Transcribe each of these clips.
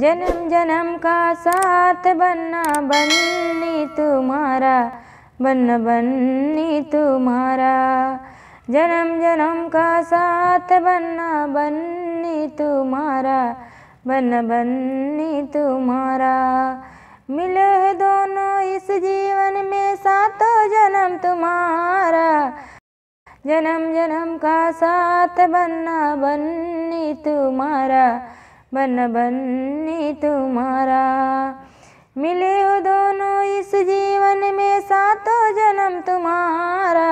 जन्म जन्म का साथ बनना बननी तुम्हारा बन बननी तुम्हारा जन्म जन्म का साथ बनना बननी तुम्हारा बन बननी तुम्हारा मिले है दोनों इस जीवन में सातों जन्म तुम्हारा जन्म जन्म का साथ बनना बननी तुम्हारा बन बनी तुम्हारा मिले हो दोनों इस जीवन में सातो जन्म तुम्हारा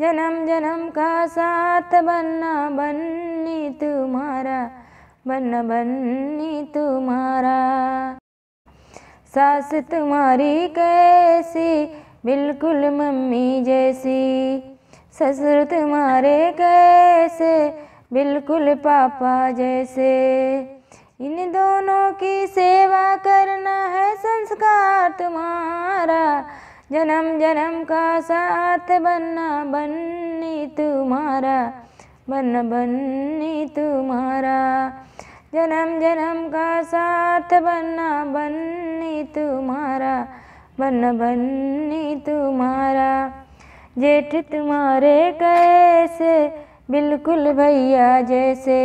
जन्म जन्म का साथ बनना बननी तुम्हारा बन बननी तुम्हारा सास तुम्हारी कैसी बिल्कुल मम्मी जैसी ससुर तुम्हारे कैसे बिल्कुल पापा जैसे इन दोनों की सेवा करना है संस्कार तुम्हारा जन्म जन्म का साथ बनना बननी तुम्हारा बन बननी तुम्हारा जन्म जन्म का साथ बनना बननी तुम्हारा बन बननी तुम्हारा जेठ तुम्हारे कैसे बिल्कुल भैया जैसे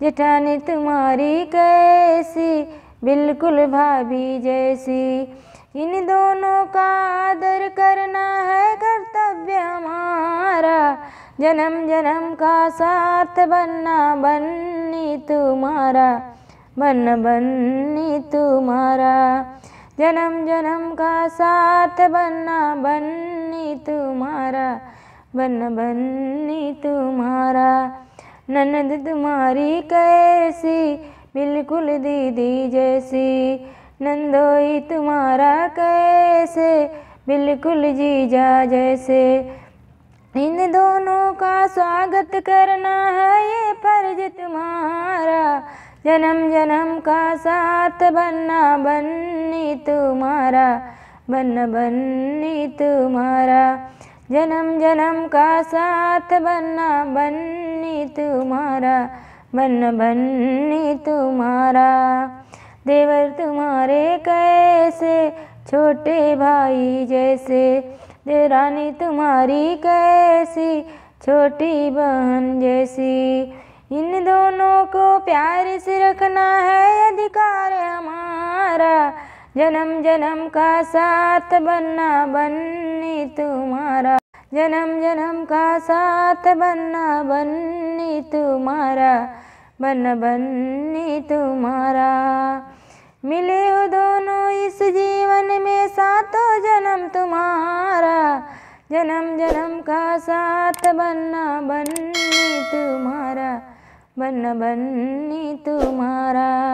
जेठानी तुम्हारी कैसी बिल्कुल भाभी जैसी इन दोनों का आदर करना है कर्तव्य हमारा जन्म जन्म का साथ बनना बन्नी तुम्हारा बन बन्नी तुम्हारा जन्म जन्म का साथ बनना बन्नी तुम्हारा बन बन्नी तुम्हारा ननद तुम्हारी कैसी बिल्कुल दीदी जैसी नंदोई तुम्हारा कैसे बिल्कुल जीजा जैसे इन दोनों का स्वागत करना है ये फर्ज तुम्हारा जन्म जन्म का साथ बनना बन्नी तुम्हारा बन बन्नी तुम्हारा जन्म जन्म का साथ बनना बन्नी तुम्हारा बन बन्नी तुम्हारा देवर तुम्हारे कैसे छोटे भाई जैसे देवरानी तुम्हारी कैसी छोटी बहन जैसी इन दोनों को प्यार से रखना है अधिकार जन्म जन्म का साथ बनना बन्नी तुम्हारा जन्म जन्म का साथ बनना बन्नी तुम्हारा बन बन्नी तुम्हारा मिले हो दोनों इस जीवन में सातो जन्म तुम्हारा जन्म जन्म का साथ बनना बन्नी तुम्हारा बन बन्नी तुम्हारा